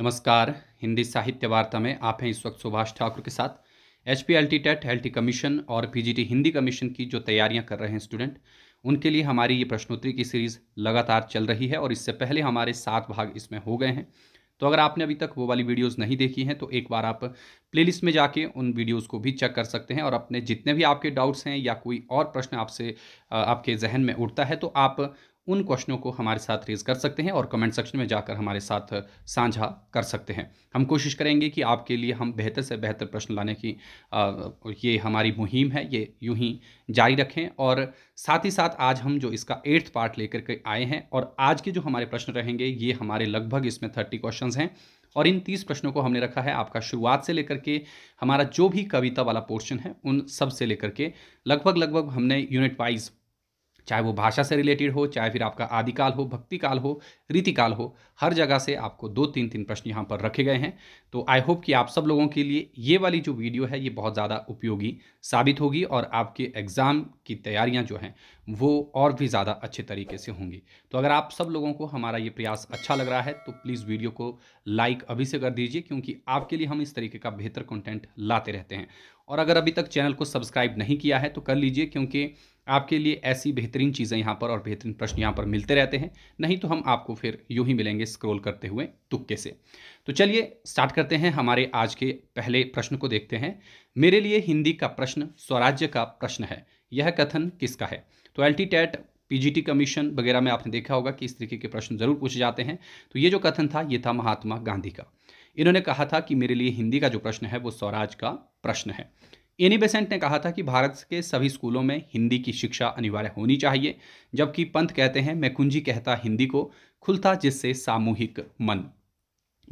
नमस्कार हिंदी साहित्य वार्ता में आप हैं इस वक्त सुभाष ठाकुर के साथ H P L T TET L T commission और P G T Hindi commission की जो तैयारियां कर रहे हैं स्टूडेंट उनके लिए हमारी ये प्रश्नोत्तरी की सीरीज़ लगातार चल रही है और इससे पहले हमारे सात भाग इसमें हो गए हैं तो अगर आपने अभी तक वो वाली वीडियोस नहीं देखी हैं तो एक बार आप प्लेलिस्ट में जाके उन वीडियोस को भी चेक कर सकते हैं और अपने जितने भी आपके डाउट्स हैं या कोई और प्रश्न आपसे आपके जहन में उठता है तो आप उन क्वेश्चनों को हमारे साथ रेज कर सकते हैं और कमेंट सेक्शन में जाकर हमारे साथ साझा कर सकते हैं हम कोशिश करेंगे कि आपके लिए हम बेहतर से बेहतर प्रश्न लाने की आ, ये हमारी मुहिम है ये यूं ही जारी रखें और साथ ही साथ आज हम जो इसका एट्थ पार्ट लेकर के आए हैं और आज के जो हमारे प्रश्न रहेंगे ये हमारे लगभग इसमें थर्टी क्वेश्चन हैं और इन तीस प्रश्नों को हमने रखा है आपका शुरुआत से लेकर के हमारा जो भी कविता वाला पोर्शन है उन सब से लेकर के लगभग लगभग हमने यूनिट वाइज चाहे वो भाषा से रिलेटेड हो चाहे फिर आपका आदिकाल हो भक्ति काल हो रीतिकाल हो हर जगह से आपको दो तीन तीन प्रश्न यहाँ पर रखे गए हैं तो आई होप कि आप सब लोगों के लिए ये वाली जो वीडियो है ये बहुत ज़्यादा उपयोगी साबित होगी और आपके एग्ज़ाम की तैयारियाँ जो हैं वो और भी ज़्यादा अच्छे तरीके से होंगी तो अगर आप सब लोगों को हमारा ये प्रयास अच्छा लग रहा है तो प्लीज़ वीडियो को लाइक अभी से कर दीजिए क्योंकि आपके लिए हम इस तरीके का बेहतर कंटेंट लाते रहते हैं और अगर अभी तक चैनल को सब्सक्राइब नहीं किया है तो कर लीजिए क्योंकि आपके लिए ऐसी बेहतरीन चीज़ें यहाँ पर और बेहतरीन प्रश्न यहाँ पर मिलते रहते हैं नहीं तो हम आपको फिर यूँ ही मिलेंगे स्क्रोल करते हुए तुक्के से तो चलिए स्टार्ट करते हैं हमारे आज के पहले प्रश्न को देखते हैं मेरे लिए हिंदी का प्रश्न स्वराज्य का प्रश्न है यह कथन किसका है तो एल टेट पीजीटी कमीशन वगैरह में आपने देखा होगा कि इस तरीके के प्रश्न जरूर पूछे जाते हैं तो ये जो कथन था ये था महात्मा गांधी का इन्होंने कहा था कि मेरे लिए हिंदी का जो प्रश्न है वो स्वराज का प्रश्न है एनी बेसेंट ने कहा था कि भारत के सभी स्कूलों में हिंदी की शिक्षा अनिवार्य होनी चाहिए जबकि पंत कहते हैं मैं कुंजी कहता हिंदी को खुलता जिससे सामूहिक मन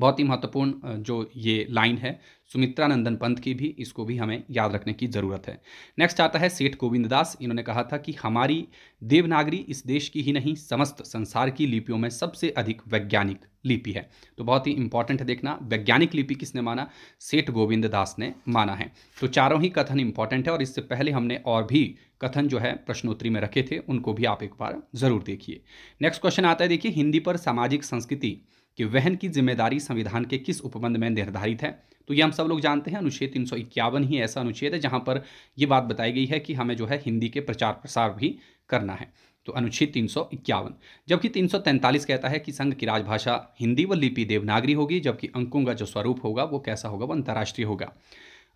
बहुत ही महत्वपूर्ण जो ये लाइन है सुमित्रा नंदन पंत की भी इसको भी हमें याद रखने की ज़रूरत है नेक्स्ट आता है सेठ गोविंद दास इन्होंने कहा था कि हमारी देवनागरी इस देश की ही नहीं समस्त संसार की लिपियों में सबसे अधिक वैज्ञानिक लिपि है तो बहुत ही इंपॉर्टेंट है देखना वैज्ञानिक लिपि किसने माना सेठ गोविंद दास ने माना है तो चारों ही कथन इंपॉर्टेंट है और इससे पहले हमने और भी कथन जो है प्रश्नोत्तरी में रखे थे उनको भी आप एक बार ज़रूर देखिए नेक्स्ट क्वेश्चन आता है देखिए हिंदी पर सामाजिक संस्कृति कि वहन की जिम्मेदारी संविधान के किस उपबंध में निर्धारित है तो ये हम सब लोग जानते हैं अनुच्छेद तीन ही ऐसा अनुच्छेद है जहाँ पर ये बात बताई गई है कि हमें जो है हिंदी के प्रचार प्रसार भी करना है तो अनुच्छेद तीन सौ इक्यावन जबकि तीन सौ तैंतालीस कहता है कि संघ की राजभाषा हिंदी व लिपि देवनागरी होगी जबकि अंकों का जो स्वरूप होगा वो कैसा होगा वो अंतर्राष्ट्रीय होगा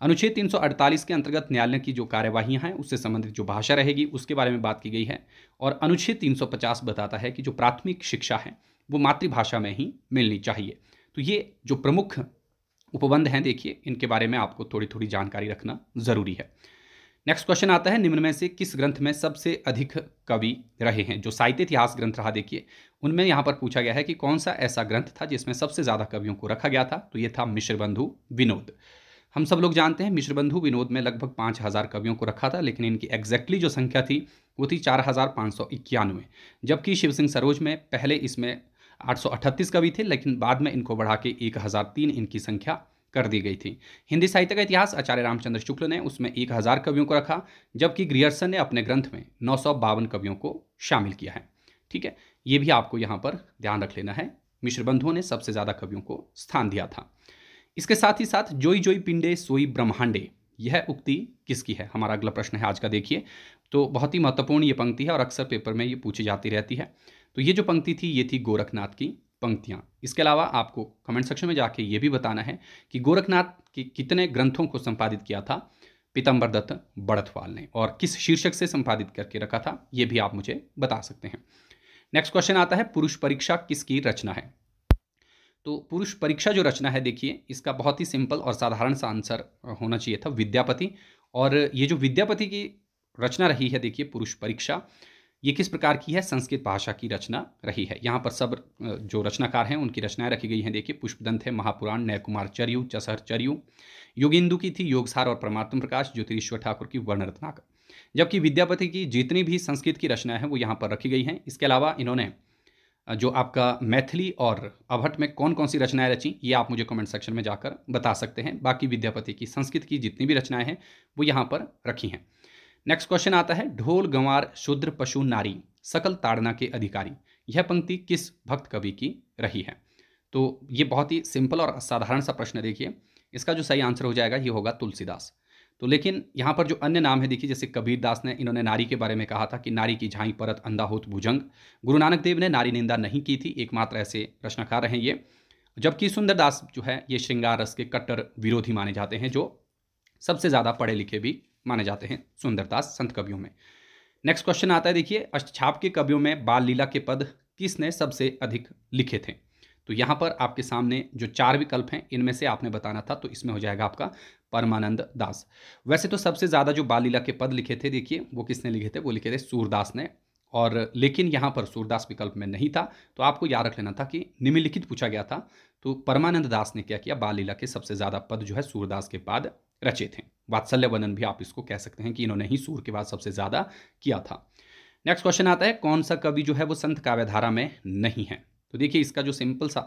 अनुच्छेद 348 के अंतर्गत न्यायालय की जो कार्यवाही हैं उससे संबंधित जो भाषा रहेगी उसके बारे में बात की गई है और अनुच्छेद 350 बताता है कि जो प्राथमिक शिक्षा है वो मातृभाषा में ही मिलनी चाहिए तो ये जो प्रमुख उपबंध हैं देखिए इनके बारे में आपको थोड़ी थोड़ी जानकारी रखना ज़रूरी है नेक्स्ट क्वेश्चन आता है निम्न में से किस ग्रंथ में सबसे अधिक कवि रहे हैं जो साहित्य इतिहास ग्रंथ रहा देखिए उनमें यहाँ पर पूछा गया है कि कौन सा ऐसा ग्रंथ था जिसमें सबसे ज़्यादा कवियों को रखा गया था तो ये था मिश्रबंधु विनोद हम सब लोग जानते हैं मिश्रबंधु विनोद में लगभग पाँच हज़ार कवियों को रखा था लेकिन इनकी एग्जैक्टली जो संख्या थी वो थी चार हज़ार पाँच सौ इक्यानवे जबकि शिव सिंह सरोज में पहले इसमें 838 कवि थे लेकिन बाद में इनको बढ़ा के 1003 इनकी संख्या कर दी गई थी हिंदी साहित्य का इतिहास आचार्य रामचंद्र शुक्ल ने उसमें एक हज़ार कवियों को रखा जबकि ग्रियर्सन ने अपने ग्रंथ में नौ कवियों को शामिल किया है ठीक है ये भी आपको यहाँ पर ध्यान रख लेना है मिश्र बंधुओं ने सबसे ज़्यादा कवियों को स्थान दिया था इसके साथ ही साथ जोई जोई पिंडे सोई ब्रह्मांडे यह उक्ति किसकी है हमारा अगला प्रश्न है आज का देखिए तो बहुत ही महत्वपूर्ण ये पंक्ति है और अक्सर पेपर में ये पूछी जाती रहती है तो ये जो पंक्ति थी ये थी गोरखनाथ की पंक्तियाँ इसके अलावा आपको कमेंट सेक्शन में जाके ये भी बताना है कि गोरखनाथ के कितने ग्रंथों को संपादित किया था पीतम्बर दत्त बड़थवाल ने और किस शीर्षक से संपादित करके रखा था ये भी आप मुझे बता सकते हैं नेक्स्ट क्वेश्चन आता है पुरुष परीक्षा किसकी रचना है तो पुरुष परीक्षा जो रचना है देखिए इसका बहुत ही सिंपल और साधारण सा आंसर होना चाहिए था विद्यापति और ये जो विद्यापति की रचना रही है देखिए पुरुष परीक्षा ये किस प्रकार की है संस्कृत भाषा की रचना रही है यहाँ पर सब जो रचनाकार हैं उनकी रचनाएं रखी गई हैं देखिए पुष्पदंत है महापुराण नय कुमार चर्यु चसहर चर्यु योगिंदु की थी योगसार और परमात्म प्रकाश ज्योतिरीश्वर ठाकुर की वर्ण रत्नाकर जबकि विद्यापति की जितनी भी संस्कृत की रचनाएं हैं वो यहाँ पर रखी गई हैं इसके अलावा इन्होंने जो आपका मैथिली और अभट में कौन कौन सी रचनाएं रची ये आप मुझे कमेंट सेक्शन में जाकर बता सकते हैं बाकी विद्यापति की संस्कृत की जितनी भी रचनाएं हैं वो यहाँ पर रखी हैं नेक्स्ट क्वेश्चन आता है ढोल गंवार शुद्र पशु नारी सकल ताड़ना के अधिकारी यह पंक्ति किस भक्त कवि की रही है तो ये बहुत ही सिंपल और साधारण सा प्रश्न देखिए इसका जो सही आंसर हो जाएगा ये होगा तुलसीदास तो लेकिन यहाँ पर जो अन्य नाम है देखिए जैसे कबीरदास ने इन्होंने नारी के बारे में कहा था कि नारी की झाई परत अंधा होत भुजंग गुरु नानक देव ने नारी निंदा नहीं की थी एकमात्र ऐसे प्रश्नकार हैं ये जबकि सुंदरदास जो है ये श्रृंगार रस के कट्टर विरोधी माने जाते हैं जो सबसे ज़्यादा पढ़े लिखे भी माने जाते हैं सुंदरदास संत कवियों में नेक्स्ट क्वेश्चन आता है देखिए अष्टछाप के कवियों में बाल लीला के पद किसने सबसे अधिक लिखे थे तो यहाँ पर आपके सामने जो चार विकल्प हैं इनमें से आपने बताना था तो इसमें हो जाएगा आपका परमानंद दास वैसे तो सबसे ज़्यादा जो बाल लीला के पद लिखे थे देखिए वो किसने लिखे थे वो लिखे थे सूरदास ने और लेकिन यहाँ पर सूरदास विकल्प में नहीं था तो आपको याद रख लेना था कि निम्नलिखित पूछा गया था तो परमानंद दास ने क्या किया बाल लीला के सबसे ज़्यादा पद जो है सूरदास के बाद रचे थे वात्सल्य वनन भी आप इसको कह सकते हैं कि इन्होंने ही सूर के बाद सबसे ज़्यादा किया था नेक्स्ट क्वेश्चन आता है कौन सा कवि जो है वो संत काव्यधारा में नहीं है तो देखिए इसका जो सिंपल सा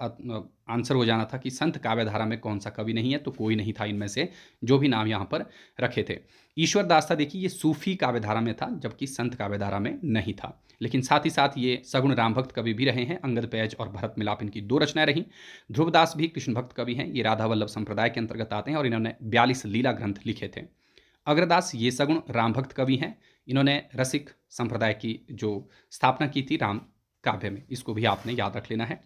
आंसर हो जाना था कि संत काव्यधारा में कौन सा कवि नहीं है तो कोई नहीं था इनमें से जो भी नाम यहाँ पर रखे थे ईश्वर दास था देखिए ये सूफी काव्यधारा में था जबकि संत काव्यधारा में नहीं था लेकिन साथ ही साथ ये सगुण राम भक्त कवि भी रहे हैं अंगद पैज और भरत मिलाप इनकी दो रचनाएं रहीं ध्रुवदास भी कृष्ण भक्त कवि हैं ये राधा वल्लभ संप्रदाय के अंतर्गत आते हैं और इन्होंने बयालीस लीला ग्रंथ लिखे थे अग्रदास ये सगुण राम भक्त कवि हैं इन्होंने रसिक संप्रदाय की जो स्थापना की थी राम काव्य में इसको भी आपने याद रख लेना है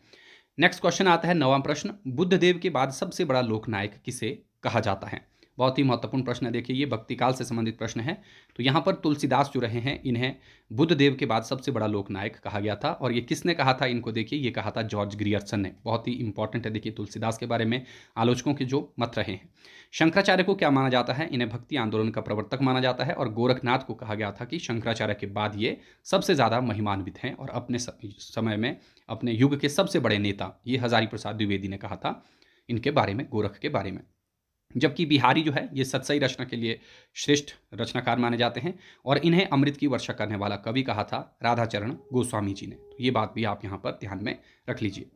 नेक्स्ट क्वेश्चन आता है नवा प्रश्न बुद्ध देव के बाद सबसे बड़ा लोकनायक किसे कहा जाता है बहुत ही महत्वपूर्ण प्रश्न है देखिए ये भक्तिकाल से संबंधित प्रश्न है तो यहाँ पर तुलसीदास जो रहे हैं इन्हें बुद्ध देव के बाद सबसे बड़ा लोकनायक कहा गया था और ये किसने कहा था इनको देखिए ये कहा था जॉर्ज ग्रियर्सन ने बहुत ही इंपॉर्टेंट है देखिए तुलसीदास के बारे में आलोचकों के जो मत रहे हैं शंकराचार्य को क्या माना जाता है इन्हें भक्ति आंदोलन का प्रवर्तक माना जाता है और गोरखनाथ को कहा गया था कि शंकराचार्य के बाद ये सबसे ज़्यादा महिमान्वित हैं और अपने समय में अपने युग के सबसे बड़े नेता ये हजारी प्रसाद द्विवेदी ने कहा था इनके बारे में गोरख के बारे में जबकि बिहारी जो है ये सतसई रचना के लिए श्रेष्ठ रचनाकार माने जाते हैं और इन्हें अमृत की वर्षा करने वाला कवि कहा था राधाचरण गोस्वामी जी ने तो ये बात भी आप यहाँ पर ध्यान में रख लीजिए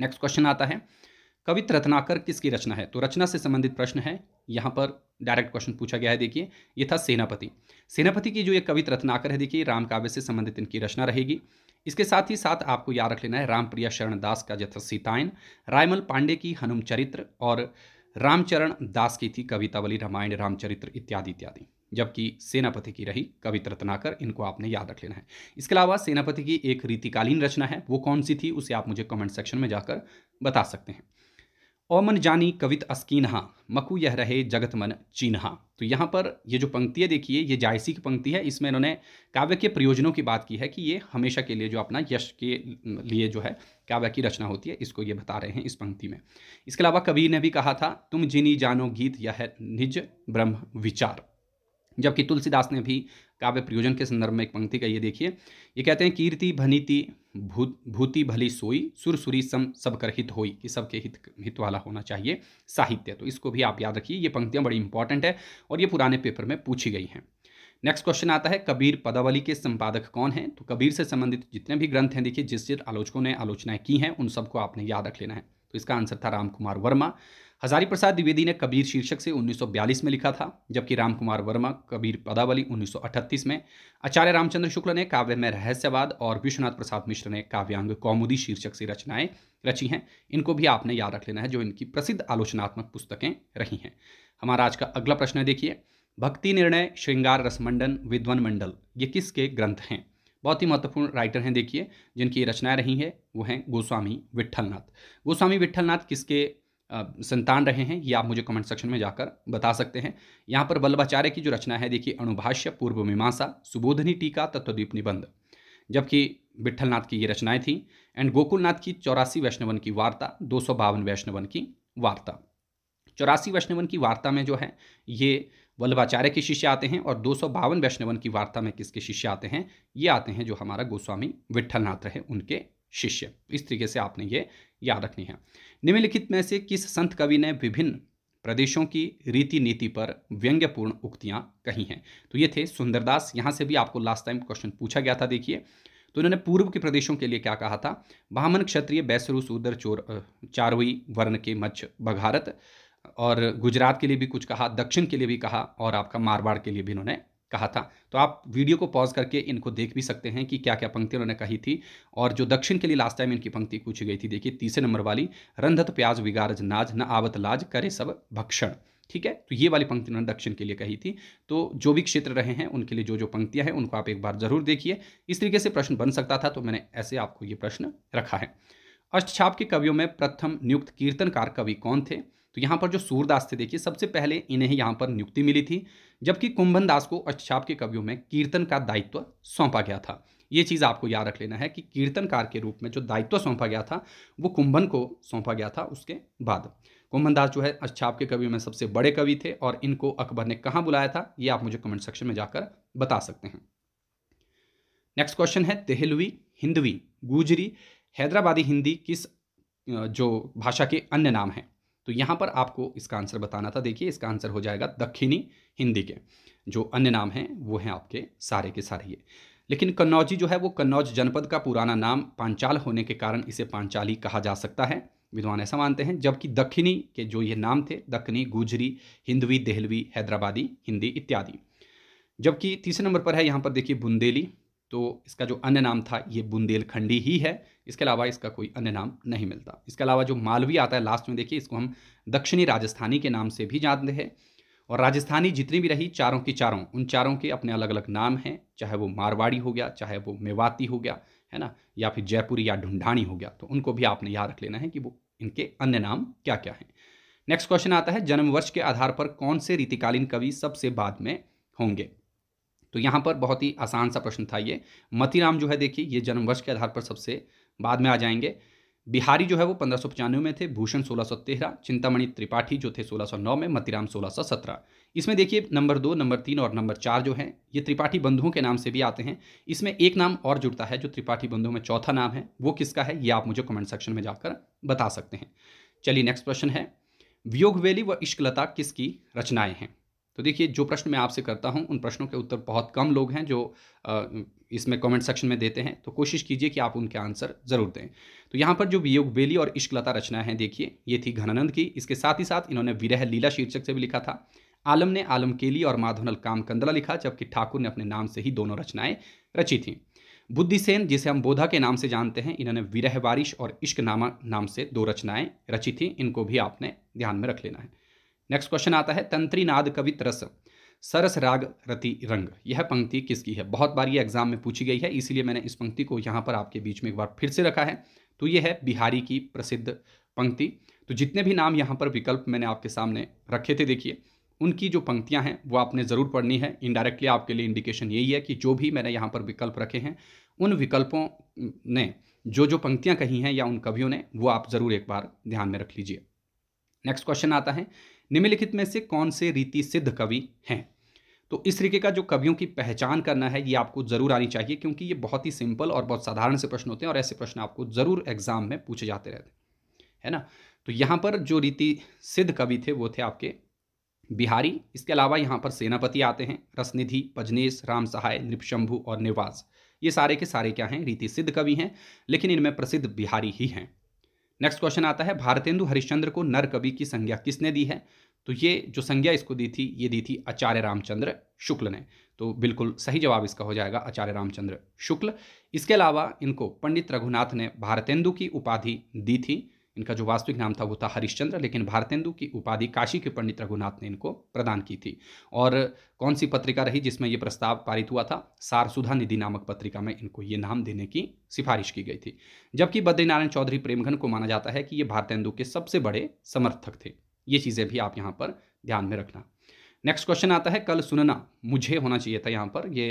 नेक्स्ट क्वेश्चन आता है कवित रत्नाकर किसकी रचना है तो रचना से संबंधित प्रश्न है यहाँ पर डायरेक्ट क्वेश्चन पूछा गया है देखिए ये था सेनापति सेनापति की जो ये कवित रत्नाकर है देखिए राम काव्य से संबंधित इनकी रचना रहेगी इसके साथ ही साथ आपको याद रख लेना है रामप्रिया शरण दास का जथा सीतायन रायमल पांडे की हनुम चरित्र और रामचरण दास की थी कवितावली रामायण रामचरित्र इत्यादि इत्यादि जबकि सेनापति की रही कवित रत्नाकर इनको आपने याद रख लेना है इसके अलावा सेनापति की एक रीतिकालीन रचना है वो कौन सी थी उसे आप मुझे कमेंट सेक्शन में जाकर बता सकते हैं ओमन जानी कवित अस्कीनहा मकु यह रहे जगत मन चीन्हा तो यहाँ पर ये जो पंक्ति है देखिए ये जायसी की पंक्ति है इसमें इन्होंने काव्य के प्रयोजनों की बात की है कि ये हमेशा के लिए जो अपना यश के लिए जो है काव्य की रचना होती है इसको ये बता रहे हैं इस पंक्ति में इसके अलावा कवि ने भी कहा था तुम जिनी जानो गीत यह निज ब्रह्म विचार जबकि तुलसीदास ने भी काव्य प्रयोजन के संदर्भ में एक पंक्ति का ये देखिए ये कहते हैं कीर्ति भनीति भूत भूति भली सोई सुरसुरी सम सब हित होई कि सबके हित हित वाला होना चाहिए साहित्य तो इसको भी आप याद रखिए ये पंक्तियाँ बड़ी इंपॉर्टेंट है और ये पुराने पेपर में पूछी गई हैं नेक्स्ट क्वेश्चन आता है कबीर पदावली के संपादक कौन हैं तो कबीर से संबंधित जितने भी ग्रंथ हैं देखिए जिस जिस आलोचकों ने आलोचनाएं की हैं उन सबको आपने याद रख लेना है तो इसका आंसर था राम कुमार वर्मा हजारी प्रसाद द्विवेदी ने कबीर शीर्षक से 1942 में लिखा था जबकि राम कुमार वर्मा कबीर पदावली 1938 में आचार्य रामचंद्र शुक्ल ने काव्य में रहस्यवाद और विश्वनाथ प्रसाद मिश्र ने काव्यांग कौमुदी शीर्षक से रचनाएं रची हैं इनको भी आपने याद रख लेना है जो इनकी प्रसिद्ध आलोचनात्मक पुस्तकें रही हैं हमारा आज का अगला प्रश्न देखिए भक्ति निर्णय श्रृंगार रसमंडन विद्वन मंडल ये किसके ग्रंथ हैं बहुत ही महत्वपूर्ण राइटर हैं देखिए जिनकी ये रही हैं वो हैं गोस्वामी विट्ठलनाथ गोस्वामी विट्ठलनाथ किसके संतान रहे हैं ये आप मुझे कमेंट सेक्शन में जाकर बता सकते हैं यहाँ पर वल्लभाचार्य की जो रचना है देखिए अणुभाष्य पूर्व मीमांसा सुबोधनी टीका तत्वदीप निबंध जबकि विट्ठलनाथ की ये रचनाएं थीं एंड गोकुलनाथ की चौरासी वैष्णवन की वार्ता दो सौ बावन वैष्णवन की वार्ता चौरासी वैष्णवन की वार्ता में जो है ये वल्लभाचार्य के शिष्य आते हैं और दो सौ बावन वैष्णवन की वार्ता में किसके शिष्य आते हैं ये आते हैं जो हमारा गोस्वामी विट्ठलनाथ रहे उनके शिष्य इस तरीके से आपने ये याद रखनी है निम्नलिखित में से किस संत कवि ने विभिन्न प्रदेशों की रीति नीति पर व्यंग्यपूर्ण उक्तियाँ कही हैं तो ये थे सुंदरदास यहाँ से भी आपको लास्ट टाइम क्वेश्चन पूछा गया था देखिए तो इन्होंने पूर्व के प्रदेशों के लिए क्या कहा था वामन क्षत्रिय बैसरु सूदर चोर चारोई वर्ण के मच्छ बघारत और गुजरात के लिए भी कुछ कहा दक्षिण के लिए भी कहा और आपका मारवाड़ के लिए भी इन्होंने कहा था तो आप वीडियो को पॉज करके इनको देख भी सकते हैं कि क्या क्या पंक्ति उन्होंने कही थी और जो दक्षिण के लिए लास्ट टाइम इनकी पंक्ति पूछी गई थी देखिए तीसरे नंबर वाली रंधत प्याज विगारज नाज न आवत लाज करे सब भक्षण ठीक है तो ये वाली पंक्ति उन्होंने दक्षिण के लिए कही थी तो जो भी क्षेत्र रहे हैं उनके लिए जो जो पंक्तियां हैं उनको आप एक बार जरूर देखिए इस तरीके से प्रश्न बन सकता था तो मैंने ऐसे आपको ये प्रश्न रखा है अष्टछाप के कवियों में प्रथम नियुक्त कीर्तनकार कवि कौन थे तो यहाँ पर जो सूरदास थे देखिए सबसे पहले इन्हें यहाँ पर नियुक्ति मिली थी जबकि कुंभन दास को अच्छाप के कवियों में कीर्तन का दायित्व सौंपा गया था ये चीज़ आपको याद रख लेना है कि कीर्तनकार के रूप में जो दायित्व सौंपा गया था वो कुंभन को सौंपा गया था उसके बाद कुंभन दास जो है अच्छाप के कवियों में सबसे बड़े कवि थे और इनको अकबर ने कहाँ बुलाया था ये आप मुझे कमेंट सेक्शन में जाकर बता सकते हैं नेक्स्ट क्वेश्चन है तेहलवी हिंदवी गुजरी हैदराबादी हिंदी किस जो भाषा के अन्य नाम हैं तो यहाँ पर आपको इसका आंसर बताना था देखिए इसका आंसर हो जाएगा दक्षिणी हिंदी के जो अन्य नाम हैं वो हैं आपके सारे के सारे ये लेकिन कन्नौजी जो है वो कन्नौज जनपद का पुराना नाम पांचाल होने के कारण इसे पांचाली कहा जा सकता है विद्वान ऐसा मानते हैं जबकि दक्षिणी के जो ये नाम थे दक्षिणी गुजरी हिंदवी देहलवी हैदराबादी हिंदी इत्यादि जबकि तीसरे नंबर पर है यहाँ पर देखिए बुंदेली तो इसका जो अन्य नाम था ये बुंदेलखंडी ही है इसके अलावा इसका कोई अन्य नाम नहीं मिलता इसके अलावा जो मालवी आता है लास्ट में देखिए इसको हम दक्षिणी राजस्थानी के नाम से भी जानते हैं और राजस्थानी जितनी भी रही चारों की चारों उन चारों के अपने अलग अलग नाम हैं चाहे वो मारवाड़ी हो गया चाहे वो मेवाती हो गया है ना या फिर जयपुरी या ढूंढाणी हो गया तो उनको भी आपने याद रख लेना है कि वो इनके अन्य नाम क्या क्या हैं नेक्स्ट क्वेश्चन आता है जन्म वर्ष के आधार पर कौन से रीतिकालीन कवि सबसे बाद में होंगे तो यहाँ पर बहुत ही आसान सा प्रश्न था ये मतीराम जो है देखिए ये जन्म वर्ष के आधार पर सबसे बाद में आ जाएंगे बिहारी जो है वो पंद्रह में थे भूषण सोलह चिंतामणि त्रिपाठी जो थे 1609 में मतिराम 1617 इसमें देखिए नंबर दो नंबर तीन और नंबर चार जो हैं ये त्रिपाठी बंधुओं के नाम से भी आते हैं इसमें एक नाम और जुड़ता है जो त्रिपाठी बंधुओं में चौथा नाम है वो किसका है ये आप मुझे कमेंट सेक्शन में जाकर बता सकते हैं चलिए नेक्स्ट प्रश्न है वियोगवेली व इश्कलता किसकी रचनाएँ हैं तो देखिए जो प्रश्न मैं आपसे करता हूँ उन प्रश्नों के उत्तर बहुत कम लोग हैं जो इसमें कमेंट सेक्शन में देते हैं तो कोशिश कीजिए कि आप उनके आंसर ज़रूर दें तो यहाँ पर जो वियोग बेली और इश्कलता रचना है देखिए ये थी घनानंद की इसके साथ ही साथ इन्होंने विरह लीला शीर्षक से भी लिखा था आलम ने आलम केली और माधवनल कामकंदला लिखा जबकि ठाकुर ने अपने नाम से ही दोनों रचनाएं रची थी बुद्धिसेन जिसे हम बोधा के नाम से जानते हैं इन्होंने विरह बारिश और इश्क नामा नाम से दो रचनाएं रची थी इनको भी आपने ध्यान में रख लेना है नेक्स्ट क्वेश्चन आता है तंत्री नाद कवित रस सरस राग रति रंग यह पंक्ति किसकी है बहुत बार ये एग्जाम में पूछी गई है इसीलिए मैंने इस पंक्ति को यहाँ पर आपके बीच में एक बार फिर से रखा है तो ये है बिहारी की प्रसिद्ध पंक्ति तो जितने भी नाम यहाँ पर विकल्प मैंने आपके सामने रखे थे देखिए उनकी जो पंक्तियाँ हैं वो आपने ज़रूर पढ़नी है इनडायरेक्टली आपके लिए इंडिकेशन यही है कि जो भी मैंने यहाँ पर विकल्प रखे हैं उन विकल्पों ने जो जो पंक्तियाँ कही हैं या उन कवियों ने वो आप ज़रूर एक बार ध्यान में रख लीजिए नेक्स्ट क्वेश्चन आता है निम्नलिखित में से कौन से रीति सिद्ध कवि हैं तो इस तरीके का जो कवियों की पहचान करना है ये आपको ज़रूर आनी चाहिए क्योंकि ये बहुत ही सिंपल और बहुत साधारण से प्रश्न होते हैं और ऐसे प्रश्न आपको ज़रूर एग्जाम में पूछे जाते रहते हैं है ना तो यहाँ पर जो रीति सिद्ध कवि थे वो थे आपके बिहारी इसके अलावा यहाँ पर सेनापति आते हैं रसनिधि पजनेश राम सहाय नृपशंभु और निवास ये सारे के सारे क्या हैं रीति सिद्ध कवि हैं लेकिन इनमें प्रसिद्ध बिहारी ही हैं नेक्स्ट क्वेश्चन आता है भारतेंदु हरिश्चंद्र को नर कवि की संज्ञा किसने दी है तो ये जो संज्ञा इसको दी थी ये दी थी आचार्य रामचंद्र शुक्ल ने तो बिल्कुल सही जवाब इसका हो जाएगा आचार्य रामचंद्र शुक्ल इसके अलावा इनको पंडित रघुनाथ ने भारतेंदु की उपाधि दी थी इनका जो वास्तविक नाम था वो था हरिश्चंद्र लेकिन भारतेंदु की उपाधि काशी के पंडित रघुनाथ ने इनको प्रदान की थी और कौन सी पत्रिका रही जिसमें ये प्रस्ताव पारित हुआ था सारसुधा निधि नामक पत्रिका में इनको ये नाम देने की सिफारिश की गई थी जबकि बद्रीनारायण चौधरी प्रेमघन को माना जाता है कि ये भारतेंदु के सबसे बड़े समर्थक थे ये चीज़ें भी आप यहाँ पर ध्यान में रखना नेक्स्ट क्वेश्चन आता है कल सुनना मुझे होना चाहिए था यहाँ पर ये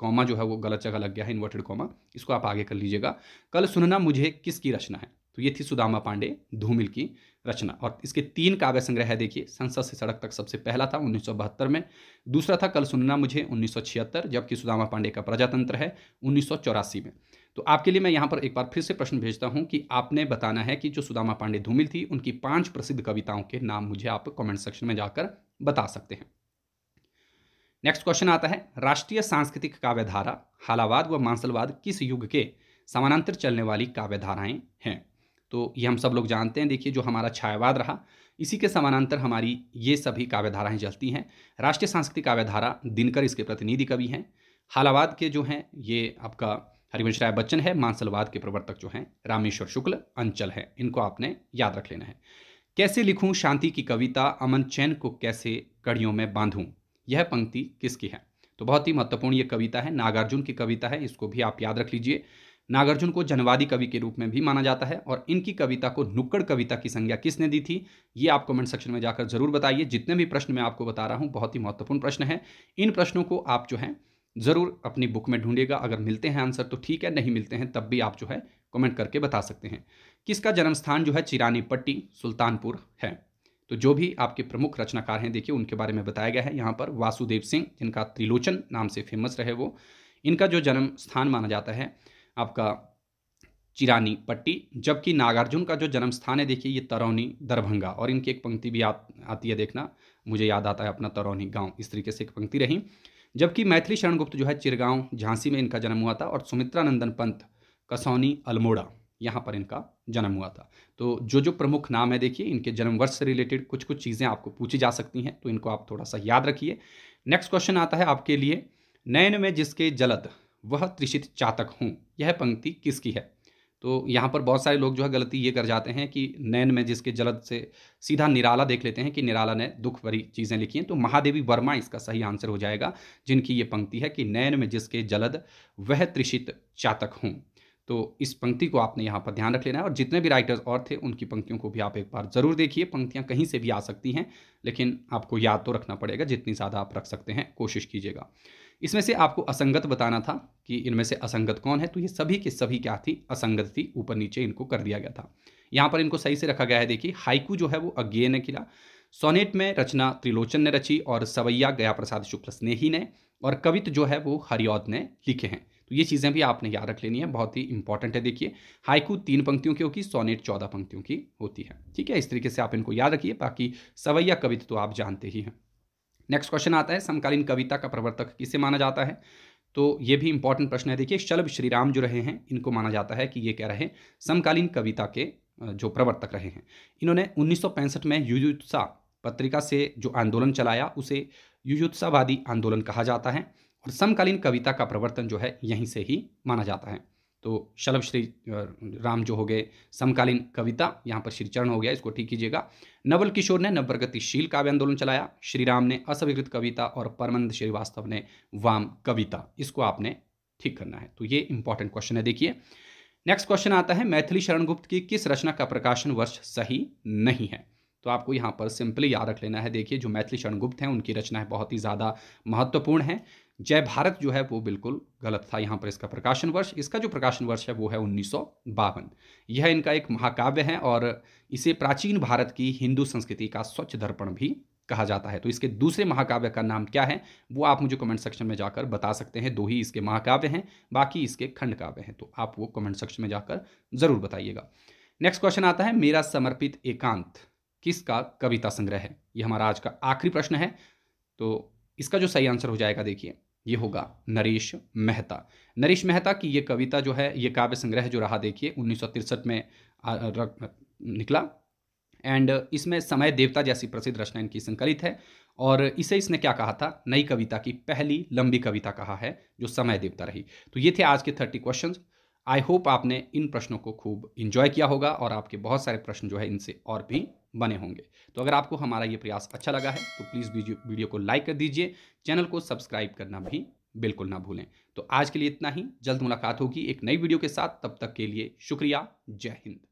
कॉमा जो है वो गलत जगह लग गया है इन्वर्टेड कॉमा इसको आप आगे कर लीजिएगा कल सुनना मुझे किसकी रचना है तो ये थी सुदामा पांडे धूमिल की रचना और इसके तीन काव्य संग्रह है देखिए संसद से सड़क तक सबसे पहला था उन्नीस में दूसरा था कल सुनना मुझे उन्नीस जबकि सुदामा पांडे का प्रजातंत्र है उन्नीस में तो आपके लिए मैं यहाँ पर एक बार फिर से प्रश्न भेजता हूँ कि आपने बताना है कि जो सुदामा पांडे धूमिल थी उनकी पांच प्रसिद्ध कविताओं के नाम मुझे आप कमेंट सेक्शन में जाकर बता सकते हैं नेक्स्ट क्वेश्चन आता है राष्ट्रीय सांस्कृतिक काव्यधारा हालावाद व मांसलवाद किस युग के समानांतर चलने वाली काव्यधाराएं हैं तो ये हम सब लोग जानते हैं देखिए जो हमारा छायावाद रहा इसी के समानांतर हमारी ये सभी काव्यधाराएं चलती हैं राष्ट्रीय सांस्कृतिक काव्यधारा दिनकर इसके प्रतिनिधि कवि हैं हालावाद के जो हैं ये आपका हरिवंश राय बच्चन है मांसलवाद के प्रवर्तक जो हैं रामेश्वर शुक्ल अंचल हैं इनको आपने याद रख लेना है कैसे लिखूं शांति की कविता अमन चैन को कैसे कड़ियों में बांधूं यह पंक्ति किसकी है तो बहुत ही महत्वपूर्ण ये कविता है नागार्जुन की कविता है इसको भी आप याद रख लीजिए नागार्जुन को जनवादी कवि के रूप में भी माना जाता है और इनकी कविता को नुक्कड़ कविता की संज्ञा किसने दी थी ये आप कमेंट सेक्शन में जाकर जरूर बताइए जितने भी प्रश्न मैं आपको बता रहा हूँ बहुत ही महत्वपूर्ण प्रश्न है इन प्रश्नों को आप जो है ज़रूर अपनी बुक में ढूंढिएगा अगर मिलते हैं आंसर तो ठीक है नहीं मिलते हैं तब भी आप जो है कमेंट करके बता सकते हैं किसका जन्म स्थान जो है चिरानी पट्टी सुल्तानपुर है तो जो भी आपके प्रमुख रचनाकार हैं देखिए उनके बारे में बताया गया है यहाँ पर वासुदेव सिंह जिनका त्रिलोचन नाम से फेमस रहे वो इनका जो जन्म स्थान माना जाता है आपका चिरानी पट्टी जबकि नागार्जुन का जो जन्म स्थान है देखिए ये तरौनी दरभंगा और इनकी एक पंक्ति भी आ, आती है देखना मुझे याद आता है अपना तरौनी गांव इस तरीके से एक पंक्ति रही जबकि मैथिली शरण गुप्त जो है चिरगांव झांसी में इनका जन्म हुआ था और सुमित्रा नंदन पंत कसौनी अल्मोड़ा यहाँ पर इनका जन्म हुआ था तो जो जो प्रमुख नाम है देखिए इनके जन्म वर्ष से रिलेटेड कुछ कुछ चीज़ें आपको पूछी जा सकती हैं तो इनको आप थोड़ा सा याद रखिए नेक्स्ट क्वेश्चन आता है आपके लिए नयन में जिसके जलद वह त्रिषित चातक हूँ यह पंक्ति किसकी है तो यहाँ पर बहुत सारे लोग जो है गलती ये कर जाते हैं कि नैन में जिसके जलद से सीधा निराला देख लेते हैं कि निराला ने दुख भरी चीज़ें लिखी हैं तो महादेवी वर्मा इसका सही आंसर हो जाएगा जिनकी ये पंक्ति है कि नैन में जिसके जलद वह त्रिषित चातक हों तो इस पंक्ति को आपने यहाँ पर ध्यान रख लेना है और जितने भी राइटर्स और थे उनकी पंक्तियों को भी आप एक बार ज़रूर देखिए पंक्तियाँ कहीं से भी आ सकती हैं लेकिन आपको याद तो रखना पड़ेगा जितनी ज़्यादा आप रख सकते हैं कोशिश कीजिएगा इसमें से आपको असंगत बताना था कि इनमें से असंगत कौन है तो ये सभी के सभी क्या थी असंगत थी ऊपर नीचे इनको कर दिया गया था यहाँ पर इनको सही से रखा गया है देखिए हाइकू जो है वो अज्ञे ने किया सोनेट में रचना त्रिलोचन ने रची और सवैया गया प्रसाद शुक्ल स्नेही ने और कवित जो है वो हरियौद ने लिखे हैं तो ये चीज़ें भी आपने याद रख लेनी है बहुत ही इंपॉर्टेंट है देखिए हाइकू तीन पंक्तियों की होगी सोनेट चौदह पंक्तियों की होती है ठीक है इस तरीके से आप इनको याद रखिए बाकी सवैया कवित तो आप जानते ही हैं नेक्स्ट क्वेश्चन आता है समकालीन कविता का प्रवर्तक किसे माना जाता है तो ये भी इंपॉर्टेंट प्रश्न है देखिए शलभ श्रीराम जो रहे हैं इनको माना जाता है कि ये क्या रहे समकालीन कविता के जो प्रवर्तक रहे हैं इन्होंने उन्नीस में युजुत्सा पत्रिका से जो आंदोलन चलाया उसे युजुत्सावादी आंदोलन कहा जाता है और समकालीन कविता का प्रवर्तन जो है यहीं से ही माना जाता है तो शलभ श्री राम जो हो गए समकालीन कविता यहाँ पर श्री चरण हो गया इसको ठीक कीजिएगा नवल किशोर ने नवप्रगतिशील काव्य आंदोलन चलाया श्री राम ने असविकृत कविता और परमंद श्रीवास्तव ने वाम कविता इसको आपने ठीक करना है तो ये इंपॉर्टेंट क्वेश्चन है देखिए नेक्स्ट क्वेश्चन आता है मैथिली शरणगुप्त की किस रचना का प्रकाशन वर्ष सही नहीं है तो आपको यहाँ पर सिंपली याद रख लेना है देखिए जो मैथिली शरणगुप्त हैं उनकी रचना है बहुत ही ज़्यादा महत्वपूर्ण है जय भारत जो है वो बिल्कुल गलत था यहाँ पर इसका प्रकाशन वर्ष इसका जो प्रकाशन वर्ष है वो है उन्नीस यह इनका एक महाकाव्य है और इसे प्राचीन भारत की हिंदू संस्कृति का स्वच्छ दर्पण भी कहा जाता है तो इसके दूसरे महाकाव्य का नाम क्या है वो आप मुझे कमेंट सेक्शन में जाकर बता सकते हैं दो ही इसके महाकाव्य हैं बाकी इसके खंड काव्य हैं तो आप वो कमेंट सेक्शन में जाकर ज़रूर बताइएगा नेक्स्ट क्वेश्चन आता है मेरा समर्पित एकांत किसका कविता संग्रह है ये हमारा आज का आखिरी प्रश्न है तो इसका जो सही आंसर हो जाएगा देखिए ये होगा नरेश मेहता नरेश मेहता की ये कविता जो है ये काव्य संग्रह जो रहा देखिए उन्नीस में निकला एंड इसमें समय देवता जैसी प्रसिद्ध रचना इनकी संकलित है और इसे इसने क्या कहा था नई कविता की पहली लंबी कविता कहा है जो समय देवता रही तो ये थे आज के थर्टी क्वेश्चन आई होप आपने इन प्रश्नों को खूब इन्जॉय किया होगा और आपके बहुत सारे प्रश्न जो है इनसे और भी बने होंगे तो अगर आपको हमारा ये प्रयास अच्छा लगा है तो प्लीज़ वीडियो को लाइक कर दीजिए चैनल को सब्सक्राइब करना भी बिल्कुल ना भूलें तो आज के लिए इतना ही जल्द मुलाकात होगी एक नई वीडियो के साथ तब तक के लिए शुक्रिया जय हिंद